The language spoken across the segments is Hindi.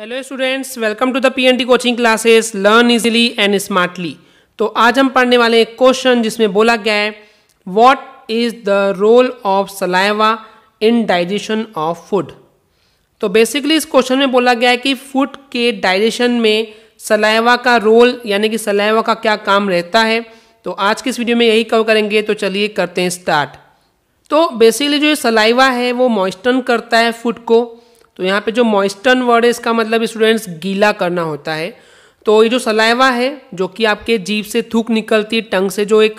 hello students welcome to the PNT coaching classes learn easily and smartly तो आज हम पढ़ने वाले एक क्वेश्चन जिसमें बोला गया है what is the role of saliva in digestion of food तो बेसिकली इस क्वेश्चन में बोला गया है कि फूड के डाइजेशन में सलाइवा का रोल यानी कि सलाइवा का क्या काम रहता है तो आज की इस वीडियो में यही कवर करेंगे तो चलिए करते हैं स्टार्ट तो बेसिकली जो ये सलाइवा है वो मॉइस्टन करता है फूड को तो यहाँ पे जो मॉइस्टर्न वर्ड है इसका मतलब स्टूडेंट्स गीला करना होता है तो ये जो सलाइवा है जो कि आपके जीप से थूक निकलती है टंग से जो एक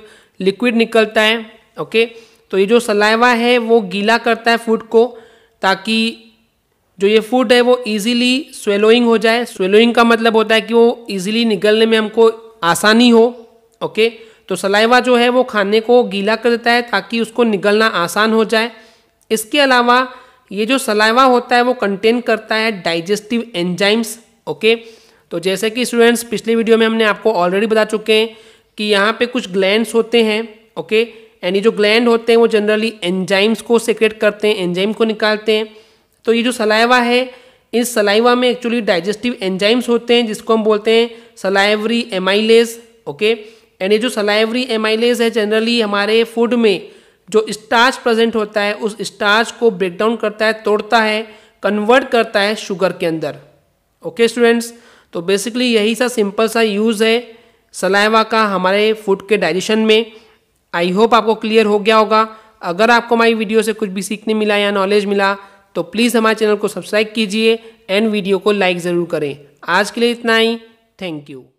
लिक्विड निकलता है ओके तो ये जो सलाइवा है वो गीला करता है फूड को ताकि जो ये फूड है वो इजीली स्वेलोइंग हो जाए स्वेलोइंग का मतलब होता है कि वो इजीली निकलने में हमको आसानी हो ओके तो सलाइवा जो है वो खाने को गीला कर देता है ताकि उसको निकलना आसान हो जाए इसके अलावा ये जो सलाइवा होता है वो कंटेन करता है डाइजेस्टिव एंजाइम्स ओके तो जैसे कि स्टूडेंट्स पिछले वीडियो में हमने आपको ऑलरेडी बता चुके हैं कि यहाँ पे कुछ ग्लैंड्स होते हैं ओके यानी जो ग्लैंड होते हैं वो जनरली एंजाइम्स को सेक्रेट करते हैं एंजाइम को निकालते हैं तो ये जो सलाइवा है इस सलाइवा में एक्चुअली डाइजेस्टिव एंजाइम्स होते हैं जिसको हम बोलते हैं सलाइवरी एमाइलेज ओके एंड ये जो सलाइवरी एमाइलेज है जनरली हमारे फूड में जो स्टार्च प्रेजेंट होता है उस स्टार्च को ब्रेक डाउन करता है तोड़ता है कन्वर्ट करता है शुगर के अंदर ओके स्टूडेंट्स तो बेसिकली यही सा सिंपल सा यूज़ है सलाइवा का हमारे फूड के डाइजेशन में आई होप आपको क्लियर हो गया होगा अगर आपको हमारी वीडियो से कुछ भी सीखने मिला या नॉलेज मिला तो प्लीज़ हमारे चैनल को सब्सक्राइब कीजिए एंड वीडियो को लाइक ज़रूर करें आज के लिए इतना ही थैंक यू